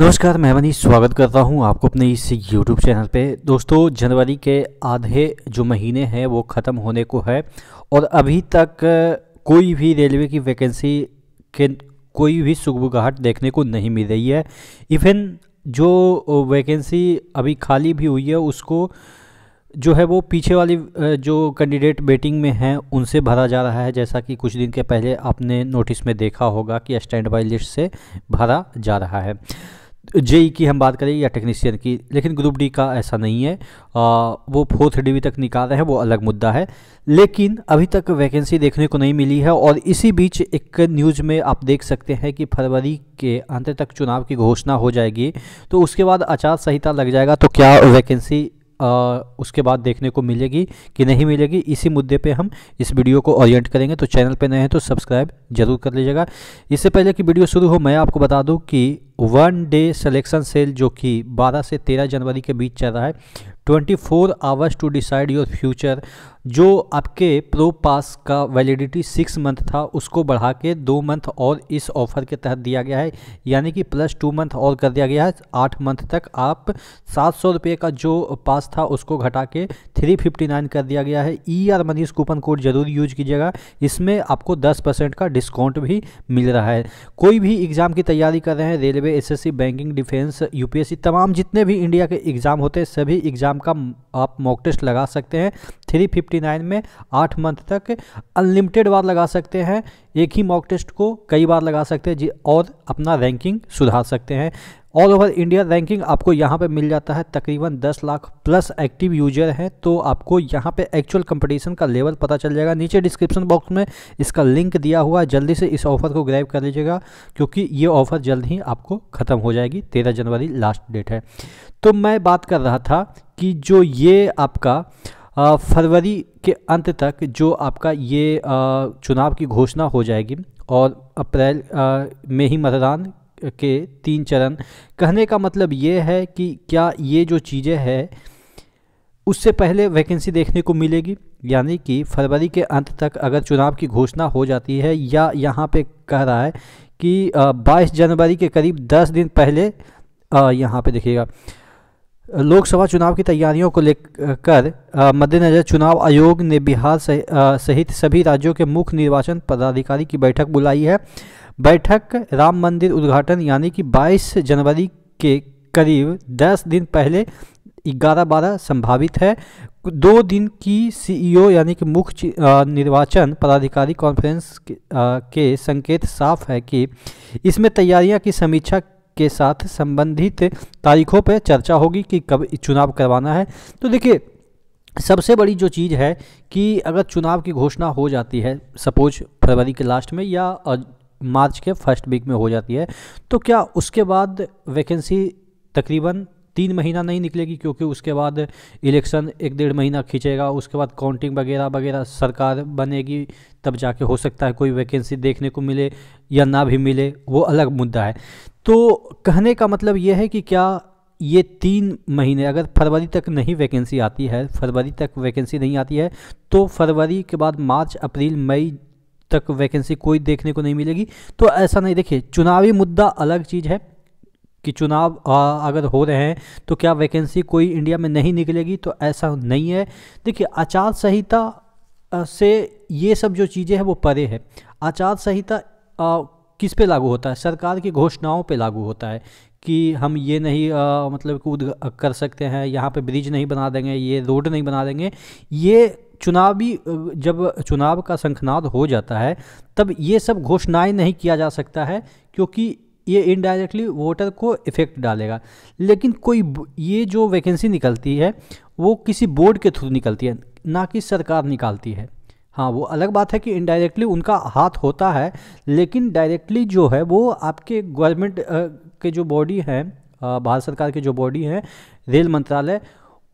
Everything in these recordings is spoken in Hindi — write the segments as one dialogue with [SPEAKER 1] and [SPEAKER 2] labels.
[SPEAKER 1] नमस्कार मैं मनी स्वागत करता हूं आपको अपने इस YouTube चैनल पे दोस्तों जनवरी के आधे जो महीने हैं वो ख़त्म होने को है और अभी तक कोई भी रेलवे की वैकेंसी के कोई भी सुगबुगाहट देखने को नहीं मिल रही है इवन जो वैकेंसी अभी खाली भी हुई है उसको जो है वो पीछे वाली जो कैंडिडेट बेटिंग में हैं उनसे भरा जा रहा है जैसा कि कुछ दिन के पहले आपने नोटिस में देखा होगा कि स्टैंड बाई लिस्ट से भरा जा रहा है जेई की हम बात करें या टेक्नीशियन की लेकिन ग्रुप डी का ऐसा नहीं है आ, वो फोर्थ डिवी तक निकाल रहे हैं वो अलग मुद्दा है लेकिन अभी तक वैकेंसी देखने को नहीं मिली है और इसी बीच एक न्यूज़ में आप देख सकते हैं कि फरवरी के अंत तक चुनाव की घोषणा हो जाएगी तो उसके बाद आचार संहिता लग जाएगा तो क्या वैकेंसी आ, उसके बाद देखने को मिलेगी कि नहीं मिलेगी इसी मुद्दे पे हम इस वीडियो को ओरिएंट करेंगे तो चैनल पे नए हैं तो सब्सक्राइब जरूर कर लीजिएगा इससे पहले कि वीडियो शुरू हो मैं आपको बता दूं कि वन डे सिलेक्शन सेल जो कि 12 से 13 जनवरी के बीच चल रहा है twenty four hours to decide your future जो आपके प्रो पास का वैलिडिटी सिक्स मंथ था उसको बढ़ा के दो मंथ और इस ऑफर के तहत दिया गया है यानी कि प्लस टू मंथ और कर दिया गया है आठ मंथ तक आप सात सौ रुपये का जो पास था उसको घटा के थ्री फिफ्टी नाइन कर दिया गया है E R Manish coupon code ज़रूर यूज कीजिएगा इसमें आपको दस परसेंट का डिस्काउंट भी मिल रहा है कोई भी एग्ज़ाम की तैयारी कर रहे हैं railway S banking defence U तमाम जितने भी इंडिया के एग्ज़ाम होते हैं सभी एग्ज़ाम ग्राम का आप मॉक टेस्ट लगा सकते हैं 359 में आठ मंथ तक अनलिमिटेड बार लगा सकते हैं एक ही मॉक टेस्ट को कई बार लगा सकते हैं और अपना रैंकिंग सुधार सकते हैं ऑल ओवर इंडिया रैंकिंग आपको यहाँ पे मिल जाता है तकरीबन 10 लाख प्लस एक्टिव यूजर हैं तो आपको यहाँ पे एक्चुअल कंपटीशन का लेवल पता चल जाएगा नीचे डिस्क्रिप्शन बॉक्स में इसका लिंक दिया हुआ है जल्दी से इस ऑफर को ग्रैब कर लीजिएगा क्योंकि ये ऑफर जल्द ही आपको ख़त्म हो जाएगी 13 जनवरी लास्ट डेट है तो मैं बात कर रहा था कि जो ये आपका फरवरी के अंत तक जो आपका ये चुनाव की घोषणा हो जाएगी और अप्रैल में ही मतदान के तीन चरण कहने का मतलब ये है कि क्या ये जो चीज़ें हैं उससे पहले वैकेंसी देखने को मिलेगी यानी कि फरवरी के अंत तक अगर चुनाव की घोषणा हो जाती है या यहाँ पे कह रहा है कि 22 जनवरी के करीब 10 दिन पहले यहाँ पे देखिएगा लोकसभा चुनाव की तैयारियों को लेकर मद्देनज़र चुनाव आयोग ने बिहार सहित सभी राज्यों के मुख्य निर्वाचन पदाधिकारी की बैठक बुलाई है बैठक राम मंदिर उद्घाटन यानी कि 22 जनवरी के करीब 10 दिन पहले 11 बारह संभावित है दो दिन की सीईओ यानी कि मुख्य निर्वाचन पदाधिकारी कॉन्फ्रेंस के, के संकेत साफ है कि इसमें तैयारियां की समीक्षा के साथ संबंधित तारीखों पर चर्चा होगी कि कब चुनाव करवाना है तो देखिए सबसे बड़ी जो चीज़ है कि अगर चुनाव की घोषणा हो जाती है सपोज फरवरी के लास्ट में या मार्च के फर्स्ट वीक में हो जाती है तो क्या उसके बाद वैकेंसी तकरीबन तीन महीना नहीं निकलेगी क्योंकि उसके बाद इलेक्शन एक डेढ़ महीना खींचेगा उसके बाद काउंटिंग वगैरह वगैरह सरकार बनेगी तब जाके हो सकता है कोई वैकेंसी देखने को मिले या ना भी मिले वो अलग मुद्दा है तो कहने का मतलब ये है कि क्या ये तीन महीने अगर फरवरी तक नहीं वैकेंसी आती है फरवरी तक वैकेंसी नहीं आती है तो फरवरी के बाद मार्च अप्रैल मई तक वैकेंसी कोई देखने को नहीं मिलेगी तो ऐसा नहीं देखिए चुनावी मुद्दा अलग चीज़ है कि चुनाव अगर हो रहे हैं तो क्या वैकेंसी कोई इंडिया में नहीं निकलेगी तो ऐसा नहीं है देखिए आचार संहिता से ये सब जो चीज़ें हैं वो परे है आचार संहिता किस पे लागू होता है सरकार की घोषणाओं पे लागू होता है कि हम ये नहीं आ, मतलब कूद कर सकते हैं यहाँ पे ब्रिज नहीं बना देंगे ये रोड नहीं बना देंगे ये चुनावी जब चुनाव का शंखनाद हो जाता है तब ये सब घोषणाएं नहीं किया जा सकता है क्योंकि ये इनडायरेक्टली वोटर को इफ़ेक्ट डालेगा लेकिन कोई ये जो वैकेंसी निकलती है वो किसी बोर्ड के थ्रू निकलती है ना कि सरकार निकालती है हाँ वो अलग बात है कि इनडायरेक्टली उनका हाथ होता है लेकिन डायरेक्टली जो है वो आपके गवर्नमेंट के जो बॉडी हैं भारत सरकार के जो बॉडी हैं रेल मंत्रालय है,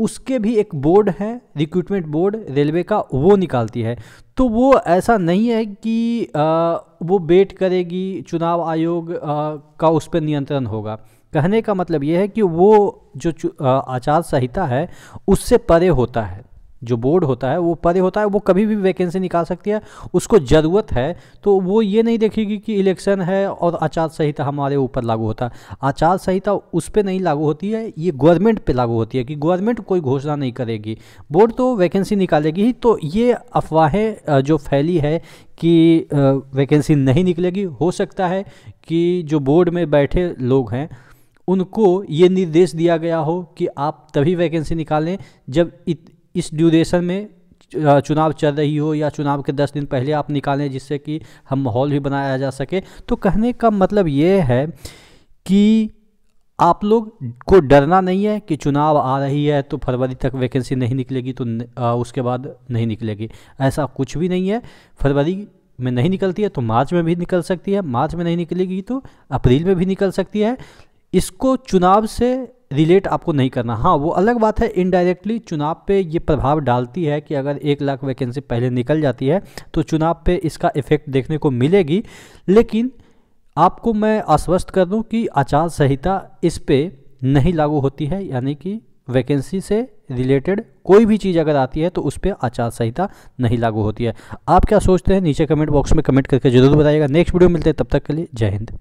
[SPEAKER 1] उसके भी एक बोर्ड है रिक्रूटमेंट बोर्ड रेलवे का वो निकालती है तो वो ऐसा नहीं है कि आ, वो वेट करेगी चुनाव आयोग आ, का उस पर नियंत्रण होगा कहने का मतलब ये है कि वो जो आचार संहिता है उससे परे होता है जो बोर्ड होता है वो परे होता है वो कभी भी वैकेंसी निकाल सकती है उसको ज़रूरत है तो वो ये नहीं देखेगी कि इलेक्शन है और आचार संहिता हमारे ऊपर लागू होता है आचार संहिता उस पर नहीं लागू होती है ये गवर्नमेंट पर लागू होती है कि गवर्नमेंट कोई घोषणा नहीं करेगी बोर्ड तो वैकेंसी निकालेगी ही तो ये अफवाहें जो फैली है कि वैकेंसी नहीं निकलेगी हो सकता है कि जो बोर्ड में बैठे लोग हैं उनको ये निर्देश दिया गया हो कि आप तभी वैकेंसी निकालें जब इत, इस ड्यूरेशन में चुनाव चल रही हो या चुनाव के दस दिन पहले आप निकालें जिससे कि हम माहौल भी बनाया जा सके तो कहने का मतलब ये है कि आप लोग को डरना नहीं है कि चुनाव आ रही है तो फरवरी तक वैकेंसी नहीं निकलेगी तो न, आ, उसके बाद नहीं निकलेगी ऐसा कुछ भी नहीं है फरवरी में नहीं निकलती है तो मार्च में भी निकल सकती है मार्च में नहीं निकलेगी तो अप्रैल में भी निकल सकती है इसको चुनाव से रिलेट आपको नहीं करना हाँ वो अलग बात है इनडायरेक्टली चुनाव पे ये प्रभाव डालती है कि अगर एक लाख वैकेंसी पहले निकल जाती है तो चुनाव पे इसका इफेक्ट देखने को मिलेगी लेकिन आपको मैं आश्वस्त कर दूँ कि आचार संहिता इस पर नहीं लागू होती है यानी कि वैकेंसी से रिलेटेड कोई भी चीज़ अगर आती है तो उस पर आचार संहिता नहीं लागू होती है आप क्या सोचते हैं नीचे कमेंट बॉक्स में कमेंट करके जरूर बताइएगा नेक्स्ट वीडियो मिलते हैं तब तक के लिए जय हिंद